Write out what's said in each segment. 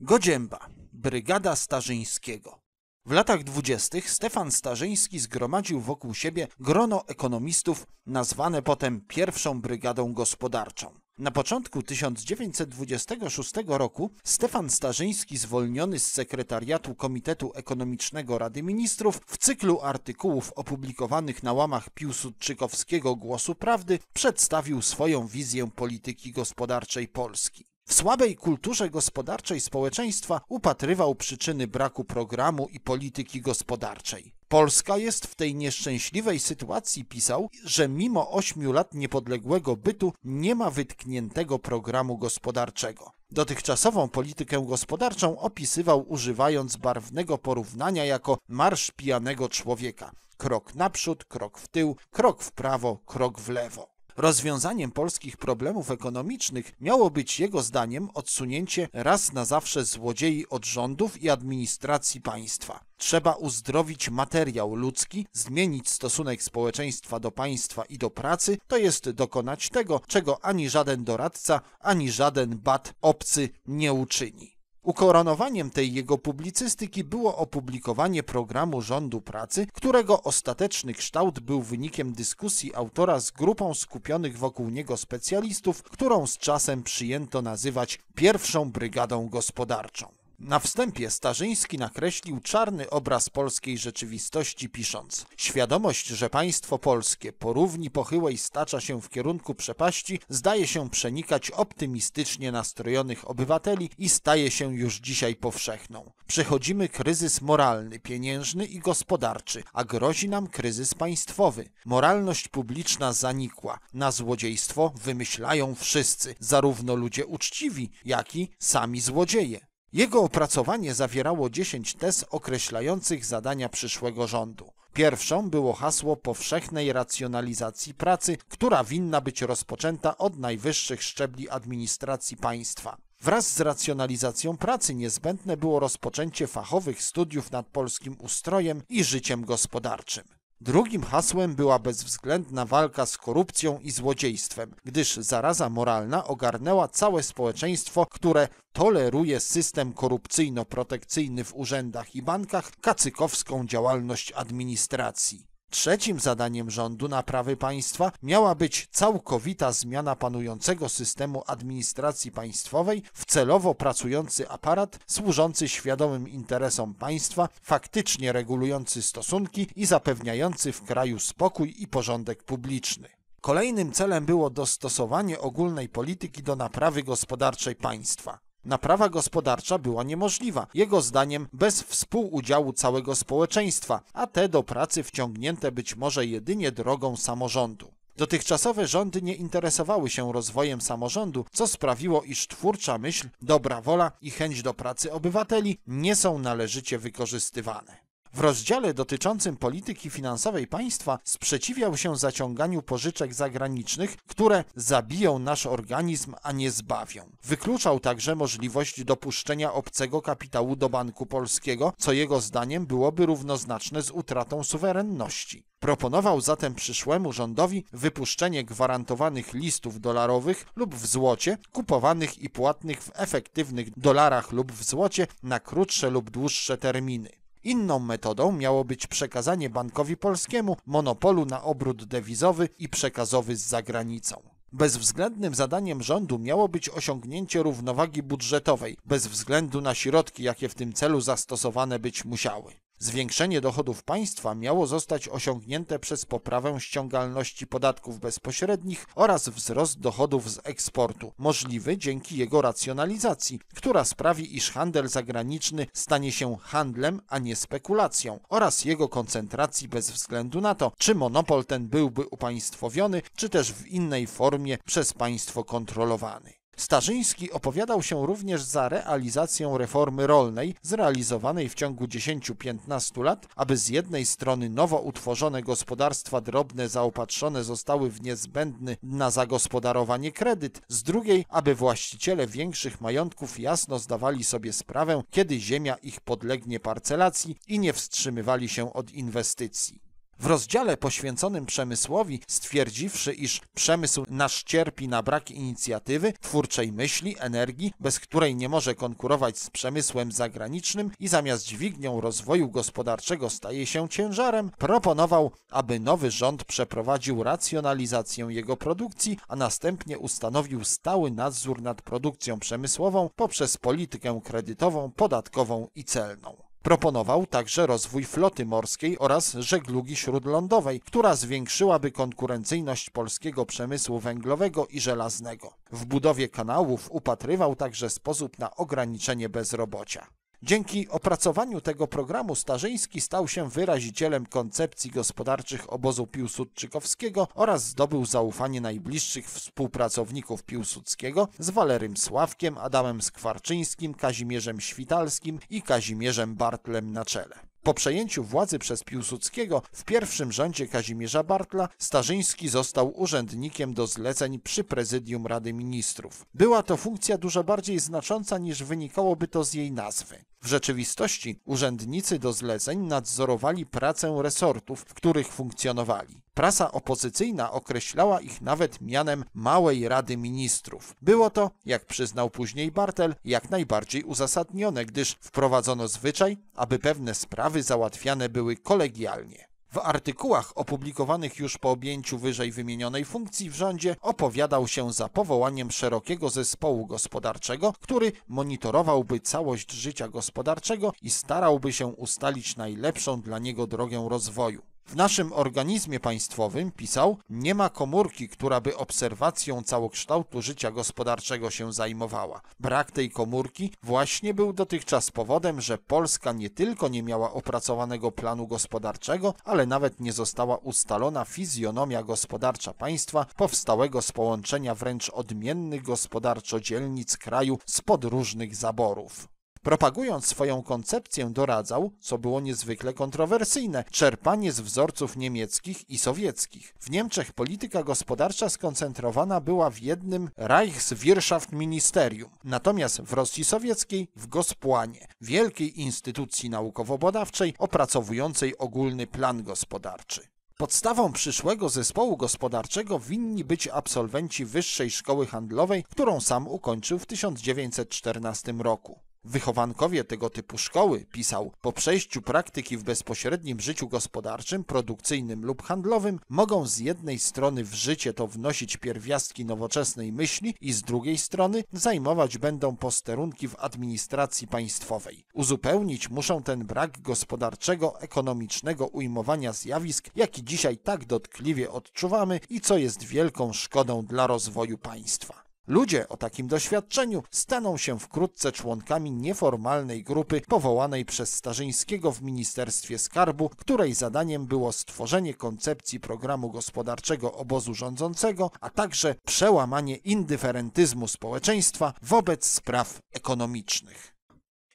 Godzięba, brygada Starzyńskiego. W latach dwudziestych Stefan Starzyński zgromadził wokół siebie grono ekonomistów, nazwane potem pierwszą brygadą gospodarczą. Na początku 1926 roku Stefan Starzyński, zwolniony z sekretariatu Komitetu Ekonomicznego Rady Ministrów, w cyklu artykułów opublikowanych na łamach Piłsudczykowskiego Głosu Prawdy, przedstawił swoją wizję polityki gospodarczej Polski. W słabej kulturze gospodarczej społeczeństwa upatrywał przyczyny braku programu i polityki gospodarczej. Polska jest w tej nieszczęśliwej sytuacji, pisał, że mimo ośmiu lat niepodległego bytu nie ma wytkniętego programu gospodarczego. Dotychczasową politykę gospodarczą opisywał używając barwnego porównania jako marsz pijanego człowieka. Krok naprzód, krok w tył, krok w prawo, krok w lewo. Rozwiązaniem polskich problemów ekonomicznych miało być jego zdaniem odsunięcie raz na zawsze złodziei od rządów i administracji państwa. Trzeba uzdrowić materiał ludzki, zmienić stosunek społeczeństwa do państwa i do pracy, to jest dokonać tego, czego ani żaden doradca, ani żaden bat obcy nie uczyni. Ukoronowaniem tej jego publicystyki było opublikowanie programu rządu pracy, którego ostateczny kształt był wynikiem dyskusji autora z grupą skupionych wokół niego specjalistów, którą z czasem przyjęto nazywać pierwszą brygadą gospodarczą. Na wstępie Starzyński nakreślił czarny obraz polskiej rzeczywistości, pisząc: Świadomość, że państwo polskie po równi pochyłej stacza się w kierunku przepaści, zdaje się przenikać optymistycznie nastrojonych obywateli i staje się już dzisiaj powszechną. Przechodzimy kryzys moralny, pieniężny i gospodarczy, a grozi nam kryzys państwowy. Moralność publiczna zanikła. Na złodziejstwo wymyślają wszyscy, zarówno ludzie uczciwi, jak i sami złodzieje. Jego opracowanie zawierało 10 tez określających zadania przyszłego rządu. Pierwszą było hasło powszechnej racjonalizacji pracy, która winna być rozpoczęta od najwyższych szczebli administracji państwa. Wraz z racjonalizacją pracy niezbędne było rozpoczęcie fachowych studiów nad polskim ustrojem i życiem gospodarczym. Drugim hasłem była bezwzględna walka z korupcją i złodziejstwem, gdyż zaraza moralna ogarnęła całe społeczeństwo, które toleruje system korupcyjno-protekcyjny w urzędach i bankach, kacykowską działalność administracji. Trzecim zadaniem rządu naprawy państwa miała być całkowita zmiana panującego systemu administracji państwowej w celowo pracujący aparat służący świadomym interesom państwa, faktycznie regulujący stosunki i zapewniający w kraju spokój i porządek publiczny. Kolejnym celem było dostosowanie ogólnej polityki do naprawy gospodarczej państwa. Naprawa gospodarcza była niemożliwa, jego zdaniem bez współudziału całego społeczeństwa, a te do pracy wciągnięte być może jedynie drogą samorządu. Dotychczasowe rządy nie interesowały się rozwojem samorządu, co sprawiło, iż twórcza myśl, dobra wola i chęć do pracy obywateli nie są należycie wykorzystywane. W rozdziale dotyczącym polityki finansowej państwa sprzeciwiał się zaciąganiu pożyczek zagranicznych, które zabiją nasz organizm, a nie zbawią. Wykluczał także możliwość dopuszczenia obcego kapitału do Banku Polskiego, co jego zdaniem byłoby równoznaczne z utratą suwerenności. Proponował zatem przyszłemu rządowi wypuszczenie gwarantowanych listów dolarowych lub w złocie, kupowanych i płatnych w efektywnych dolarach lub w złocie na krótsze lub dłuższe terminy. Inną metodą miało być przekazanie Bankowi Polskiemu monopolu na obrót dewizowy i przekazowy z zagranicą. Bezwzględnym zadaniem rządu miało być osiągnięcie równowagi budżetowej, bez względu na środki, jakie w tym celu zastosowane być musiały. Zwiększenie dochodów państwa miało zostać osiągnięte przez poprawę ściągalności podatków bezpośrednich oraz wzrost dochodów z eksportu, możliwy dzięki jego racjonalizacji, która sprawi, iż handel zagraniczny stanie się handlem, a nie spekulacją, oraz jego koncentracji bez względu na to, czy monopol ten byłby upaństwowiony, czy też w innej formie przez państwo kontrolowany. Starzyński opowiadał się również za realizacją reformy rolnej zrealizowanej w ciągu 10-15 lat, aby z jednej strony nowo utworzone gospodarstwa drobne zaopatrzone zostały w niezbędny na zagospodarowanie kredyt, z drugiej, aby właściciele większych majątków jasno zdawali sobie sprawę, kiedy ziemia ich podlegnie parcelacji i nie wstrzymywali się od inwestycji. W rozdziale poświęconym przemysłowi, stwierdziwszy, iż przemysł nasz cierpi na brak inicjatywy, twórczej myśli, energii, bez której nie może konkurować z przemysłem zagranicznym i zamiast dźwignią rozwoju gospodarczego staje się ciężarem, proponował, aby nowy rząd przeprowadził racjonalizację jego produkcji, a następnie ustanowił stały nadzór nad produkcją przemysłową poprzez politykę kredytową, podatkową i celną. Proponował także rozwój floty morskiej oraz żeglugi śródlądowej, która zwiększyłaby konkurencyjność polskiego przemysłu węglowego i żelaznego. W budowie kanałów upatrywał także sposób na ograniczenie bezrobocia. Dzięki opracowaniu tego programu Starzyński stał się wyrazicielem koncepcji gospodarczych obozu Piłsudczykowskiego oraz zdobył zaufanie najbliższych współpracowników Piłsudskiego z Walerym Sławkiem, Adamem Skwarczyńskim, Kazimierzem Świtalskim i Kazimierzem Bartlem na czele. Po przejęciu władzy przez Piłsudskiego w pierwszym rządzie Kazimierza Bartla Starzyński został urzędnikiem do zleceń przy prezydium Rady Ministrów. Była to funkcja dużo bardziej znacząca niż wynikałoby to z jej nazwy. W rzeczywistości urzędnicy do zleceń nadzorowali pracę resortów, w których funkcjonowali. Prasa opozycyjna określała ich nawet mianem Małej Rady Ministrów. Było to, jak przyznał później Bartel, jak najbardziej uzasadnione, gdyż wprowadzono zwyczaj, aby pewne sprawy załatwiane były kolegialnie. W artykułach opublikowanych już po objęciu wyżej wymienionej funkcji w rządzie opowiadał się za powołaniem szerokiego zespołu gospodarczego, który monitorowałby całość życia gospodarczego i starałby się ustalić najlepszą dla niego drogę rozwoju. W naszym organizmie państwowym, pisał, nie ma komórki, która by obserwacją całokształtu życia gospodarczego się zajmowała. Brak tej komórki właśnie był dotychczas powodem, że Polska nie tylko nie miała opracowanego planu gospodarczego, ale nawet nie została ustalona fizjonomia gospodarcza państwa powstałego z połączenia wręcz odmiennych gospodarczo dzielnic kraju z podróżnych zaborów. Propagując swoją koncepcję doradzał, co było niezwykle kontrowersyjne, czerpanie z wzorców niemieckich i sowieckich. W Niemczech polityka gospodarcza skoncentrowana była w jednym Reichswirtschaftministerium, natomiast w Rosji Sowieckiej w Gospłanie, wielkiej instytucji naukowo-badawczej opracowującej ogólny plan gospodarczy. Podstawą przyszłego zespołu gospodarczego winni być absolwenci Wyższej Szkoły Handlowej, którą sam ukończył w 1914 roku. Wychowankowie tego typu szkoły, pisał, po przejściu praktyki w bezpośrednim życiu gospodarczym, produkcyjnym lub handlowym, mogą z jednej strony w życie to wnosić pierwiastki nowoczesnej myśli i z drugiej strony zajmować będą posterunki w administracji państwowej. Uzupełnić muszą ten brak gospodarczego, ekonomicznego ujmowania zjawisk, jaki dzisiaj tak dotkliwie odczuwamy i co jest wielką szkodą dla rozwoju państwa. Ludzie o takim doświadczeniu staną się wkrótce członkami nieformalnej grupy powołanej przez Starzyńskiego w Ministerstwie Skarbu, której zadaniem było stworzenie koncepcji programu gospodarczego obozu rządzącego, a także przełamanie indyferentyzmu społeczeństwa wobec spraw ekonomicznych.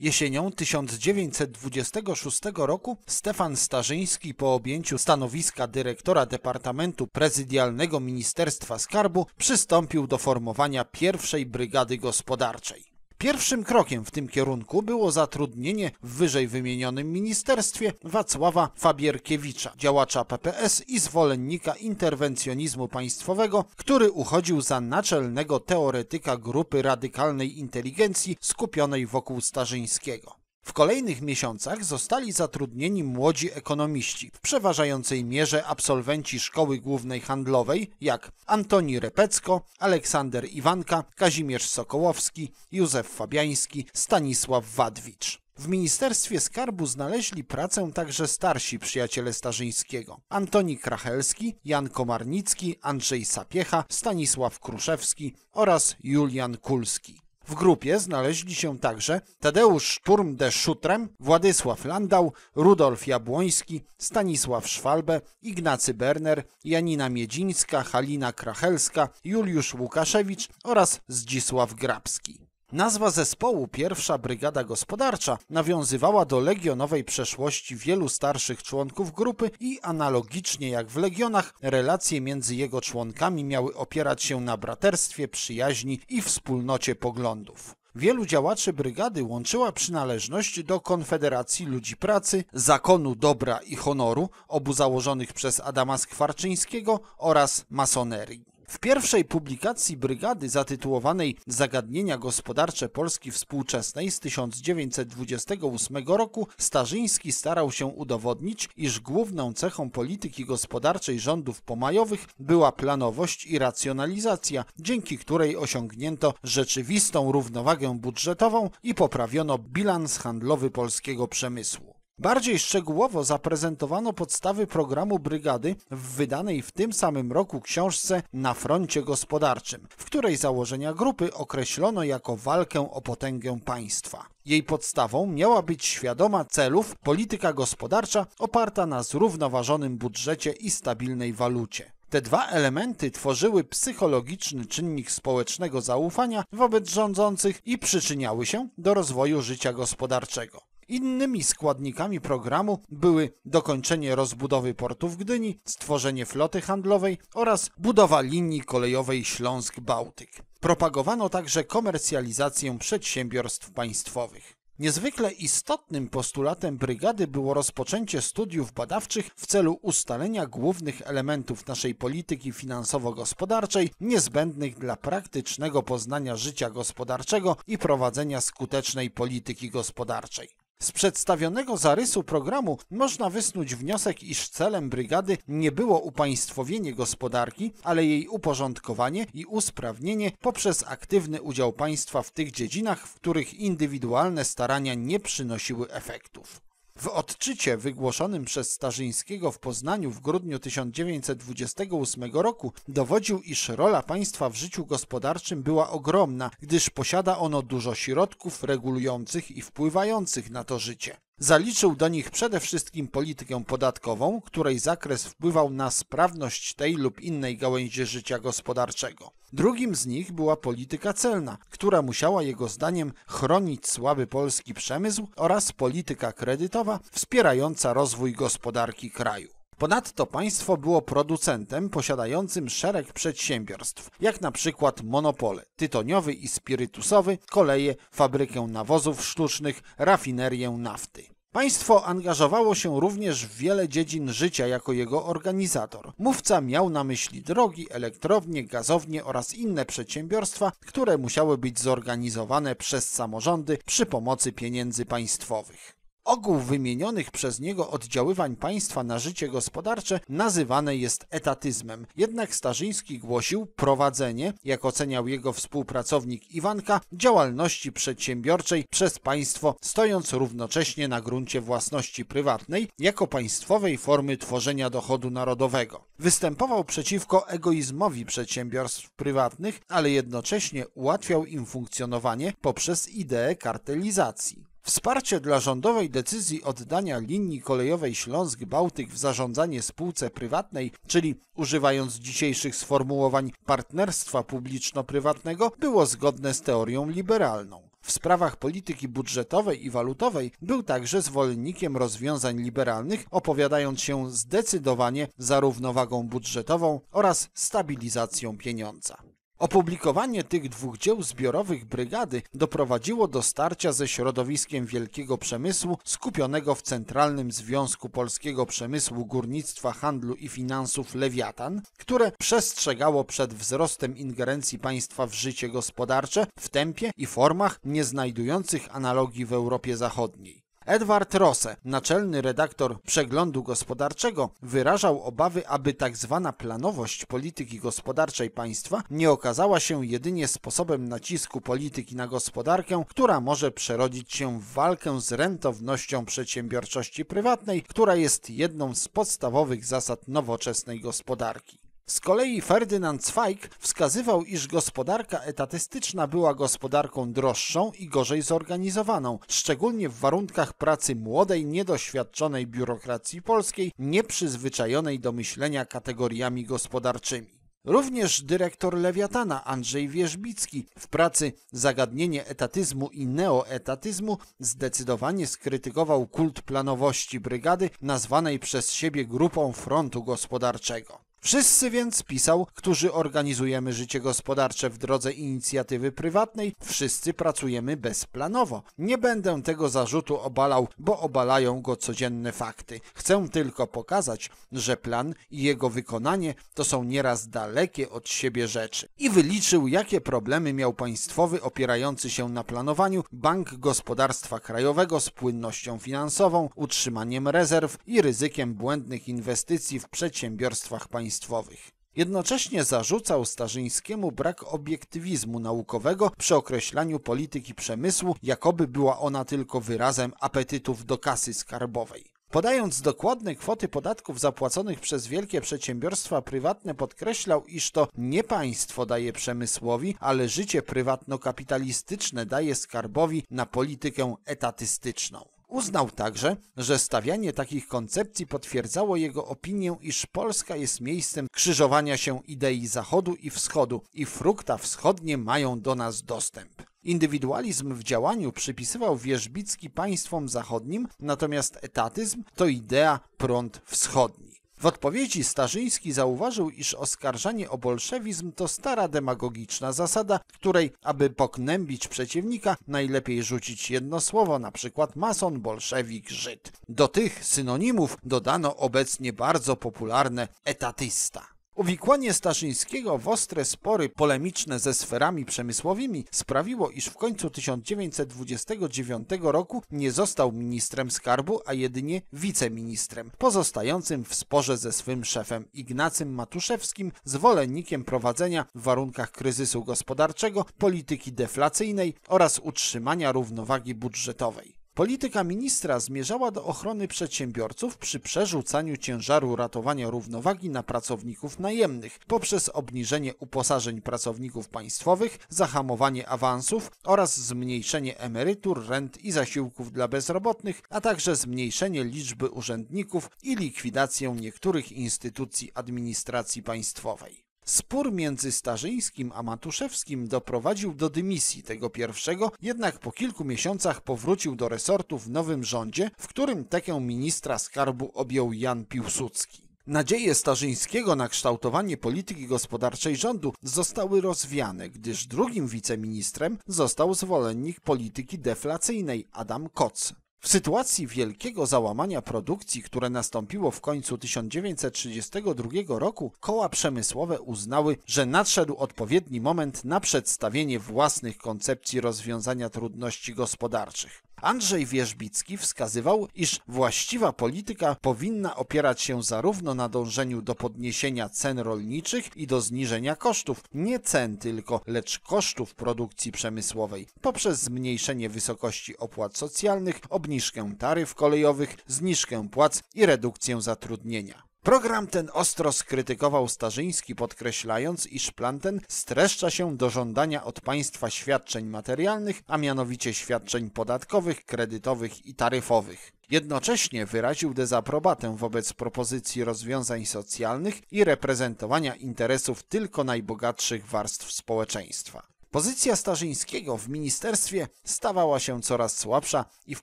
Jesienią 1926 roku Stefan Starzyński po objęciu stanowiska dyrektora Departamentu Prezydialnego Ministerstwa Skarbu przystąpił do formowania pierwszej brygady gospodarczej. Pierwszym krokiem w tym kierunku było zatrudnienie w wyżej wymienionym ministerstwie Wacława Fabierkiewicza, działacza PPS i zwolennika interwencjonizmu państwowego, który uchodził za naczelnego teoretyka grupy radykalnej inteligencji skupionej wokół Starzyńskiego. W kolejnych miesiącach zostali zatrudnieni młodzi ekonomiści, w przeważającej mierze absolwenci Szkoły Głównej Handlowej, jak Antoni Repecko, Aleksander Iwanka, Kazimierz Sokołowski, Józef Fabiański, Stanisław Wadwicz. W Ministerstwie Skarbu znaleźli pracę także starsi przyjaciele Starzyńskiego. Antoni Krachelski, Jan Komarnicki, Andrzej Sapiecha, Stanisław Kruszewski oraz Julian Kulski. W grupie znaleźli się także Tadeusz Turm de Schutrem, Władysław Landau, Rudolf Jabłoński, Stanisław Szwalbe, Ignacy Berner, Janina Miedzińska, Halina Krachelska, Juliusz Łukaszewicz oraz Zdzisław Grabski. Nazwa zespołu Pierwsza Brygada Gospodarcza nawiązywała do legionowej przeszłości wielu starszych członków grupy i analogicznie jak w legionach, relacje między jego członkami miały opierać się na braterstwie, przyjaźni i wspólnocie poglądów. Wielu działaczy brygady łączyła przynależność do Konfederacji Ludzi Pracy, Zakonu Dobra i Honoru, obu założonych przez Adama Skwarczyńskiego oraz masonerii. W pierwszej publikacji brygady zatytułowanej Zagadnienia gospodarcze Polski współczesnej z 1928 roku Starzyński starał się udowodnić, iż główną cechą polityki gospodarczej rządów pomajowych była planowość i racjonalizacja, dzięki której osiągnięto rzeczywistą równowagę budżetową i poprawiono bilans handlowy polskiego przemysłu. Bardziej szczegółowo zaprezentowano podstawy programu brygady w wydanej w tym samym roku książce Na froncie gospodarczym, w której założenia grupy określono jako walkę o potęgę państwa. Jej podstawą miała być świadoma celów polityka gospodarcza oparta na zrównoważonym budżecie i stabilnej walucie. Te dwa elementy tworzyły psychologiczny czynnik społecznego zaufania wobec rządzących i przyczyniały się do rozwoju życia gospodarczego. Innymi składnikami programu były dokończenie rozbudowy portu w Gdyni, stworzenie floty handlowej oraz budowa linii kolejowej Śląsk-Bałtyk. Propagowano także komercjalizację przedsiębiorstw państwowych. Niezwykle istotnym postulatem brygady było rozpoczęcie studiów badawczych w celu ustalenia głównych elementów naszej polityki finansowo-gospodarczej, niezbędnych dla praktycznego poznania życia gospodarczego i prowadzenia skutecznej polityki gospodarczej. Z przedstawionego zarysu programu można wysnuć wniosek, iż celem brygady nie było upaństwowienie gospodarki, ale jej uporządkowanie i usprawnienie poprzez aktywny udział państwa w tych dziedzinach, w których indywidualne starania nie przynosiły efektów. W odczycie wygłoszonym przez Starzyńskiego w Poznaniu w grudniu 1928 roku dowodził, iż rola państwa w życiu gospodarczym była ogromna, gdyż posiada ono dużo środków regulujących i wpływających na to życie. Zaliczył do nich przede wszystkim politykę podatkową, której zakres wpływał na sprawność tej lub innej gałęzi życia gospodarczego. Drugim z nich była polityka celna, która musiała jego zdaniem chronić słaby polski przemysł oraz polityka kredytowa wspierająca rozwój gospodarki kraju. Ponadto państwo było producentem posiadającym szereg przedsiębiorstw, jak na przykład monopole tytoniowy i spirytusowy, koleje, fabrykę nawozów sztucznych, rafinerię nafty. Państwo angażowało się również w wiele dziedzin życia jako jego organizator. Mówca miał na myśli drogi, elektrownie, gazownie oraz inne przedsiębiorstwa, które musiały być zorganizowane przez samorządy przy pomocy pieniędzy państwowych. Ogół wymienionych przez niego oddziaływań państwa na życie gospodarcze nazywane jest etatyzmem. Jednak Starzyński głosił prowadzenie, jak oceniał jego współpracownik Iwanka, działalności przedsiębiorczej przez państwo, stojąc równocześnie na gruncie własności prywatnej jako państwowej formy tworzenia dochodu narodowego. Występował przeciwko egoizmowi przedsiębiorstw prywatnych, ale jednocześnie ułatwiał im funkcjonowanie poprzez ideę kartelizacji. Wsparcie dla rządowej decyzji oddania linii kolejowej Śląsk-Bałtyk w zarządzanie spółce prywatnej, czyli używając dzisiejszych sformułowań partnerstwa publiczno-prywatnego, było zgodne z teorią liberalną. W sprawach polityki budżetowej i walutowej był także zwolennikiem rozwiązań liberalnych, opowiadając się zdecydowanie za równowagą budżetową oraz stabilizacją pieniądza. Opublikowanie tych dwóch dzieł zbiorowych brygady doprowadziło do starcia ze środowiskiem wielkiego przemysłu skupionego w Centralnym Związku Polskiego Przemysłu Górnictwa, Handlu i Finansów Lewiatan, które przestrzegało przed wzrostem ingerencji państwa w życie gospodarcze w tempie i formach nie znajdujących analogii w Europie Zachodniej. Edward Rose, naczelny redaktor przeglądu gospodarczego, wyrażał obawy, aby tzw. Tak planowość polityki gospodarczej państwa nie okazała się jedynie sposobem nacisku polityki na gospodarkę, która może przerodzić się w walkę z rentownością przedsiębiorczości prywatnej, która jest jedną z podstawowych zasad nowoczesnej gospodarki. Z kolei Ferdynand Zweig wskazywał, iż gospodarka etatystyczna była gospodarką droższą i gorzej zorganizowaną, szczególnie w warunkach pracy młodej, niedoświadczonej biurokracji polskiej, nieprzyzwyczajonej do myślenia kategoriami gospodarczymi. Również dyrektor Lewiatana Andrzej Wierzbicki w pracy Zagadnienie etatyzmu i neoetatyzmu zdecydowanie skrytykował kult planowości brygady nazwanej przez siebie grupą frontu gospodarczego. Wszyscy więc, pisał, którzy organizujemy życie gospodarcze w drodze inicjatywy prywatnej, wszyscy pracujemy bezplanowo. Nie będę tego zarzutu obalał, bo obalają go codzienne fakty. Chcę tylko pokazać, że plan i jego wykonanie to są nieraz dalekie od siebie rzeczy. I wyliczył, jakie problemy miał państwowy opierający się na planowaniu Bank Gospodarstwa Krajowego z płynnością finansową, utrzymaniem rezerw i ryzykiem błędnych inwestycji w przedsiębiorstwach państwowych państwowych. Jednocześnie zarzucał Starzyńskiemu brak obiektywizmu naukowego przy określaniu polityki przemysłu, jakoby była ona tylko wyrazem apetytów do kasy skarbowej. Podając dokładne kwoty podatków zapłaconych przez wielkie przedsiębiorstwa prywatne, podkreślał, iż to nie państwo daje przemysłowi, ale życie prywatno-kapitalistyczne daje skarbowi na politykę etatystyczną. Uznał także, że stawianie takich koncepcji potwierdzało jego opinię, iż Polska jest miejscem krzyżowania się idei Zachodu i Wschodu i frukta wschodnie mają do nas dostęp. Indywidualizm w działaniu przypisywał Wierzbicki państwom zachodnim, natomiast etatyzm to idea prąd wschodni. W odpowiedzi Starzyński zauważył, iż oskarżanie o bolszewizm to stara demagogiczna zasada, której, aby poknębić przeciwnika, najlepiej rzucić jedno słowo, na przykład mason, bolszewik, Żyd. Do tych synonimów dodano obecnie bardzo popularne etatysta. Uwikłanie Starzyńskiego w ostre spory polemiczne ze sferami przemysłowymi sprawiło, iż w końcu 1929 roku nie został ministrem skarbu, a jedynie wiceministrem, pozostającym w sporze ze swym szefem Ignacym Matuszewskim, zwolennikiem prowadzenia w warunkach kryzysu gospodarczego polityki deflacyjnej oraz utrzymania równowagi budżetowej. Polityka ministra zmierzała do ochrony przedsiębiorców przy przerzucaniu ciężaru ratowania równowagi na pracowników najemnych poprzez obniżenie uposażeń pracowników państwowych, zahamowanie awansów oraz zmniejszenie emerytur, rent i zasiłków dla bezrobotnych, a także zmniejszenie liczby urzędników i likwidację niektórych instytucji administracji państwowej. Spór między Starzyńskim a Matuszewskim doprowadził do dymisji tego pierwszego, jednak po kilku miesiącach powrócił do resortu w nowym rządzie, w którym tekę ministra skarbu objął Jan Piłsudski. Nadzieje Starzyńskiego na kształtowanie polityki gospodarczej rządu zostały rozwiane, gdyż drugim wiceministrem został zwolennik polityki deflacyjnej Adam Koc. W sytuacji wielkiego załamania produkcji, które nastąpiło w końcu 1932 roku, koła przemysłowe uznały, że nadszedł odpowiedni moment na przedstawienie własnych koncepcji rozwiązania trudności gospodarczych. Andrzej Wierzbicki wskazywał, iż właściwa polityka powinna opierać się zarówno na dążeniu do podniesienia cen rolniczych i do zniżenia kosztów, nie cen tylko, lecz kosztów produkcji przemysłowej, poprzez zmniejszenie wysokości opłat socjalnych, obniżkę taryf kolejowych, zniżkę płac i redukcję zatrudnienia. Program ten ostro skrytykował Starzyński, podkreślając, iż plan ten streszcza się do żądania od państwa świadczeń materialnych, a mianowicie świadczeń podatkowych, kredytowych i taryfowych. Jednocześnie wyraził dezaprobatę wobec propozycji rozwiązań socjalnych i reprezentowania interesów tylko najbogatszych warstw społeczeństwa. Pozycja Starzyńskiego w ministerstwie stawała się coraz słabsza i w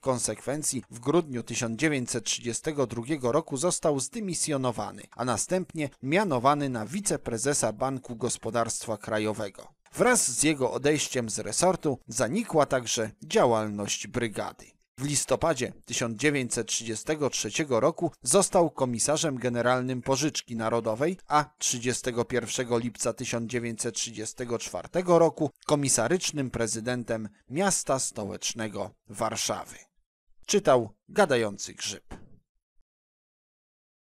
konsekwencji w grudniu 1932 roku został zdymisjonowany, a następnie mianowany na wiceprezesa Banku Gospodarstwa Krajowego. Wraz z jego odejściem z resortu zanikła także działalność brygady. W listopadzie 1933 roku został komisarzem generalnym pożyczki narodowej, a 31 lipca 1934 roku komisarycznym prezydentem miasta stołecznego Warszawy. Czytał gadający grzyb.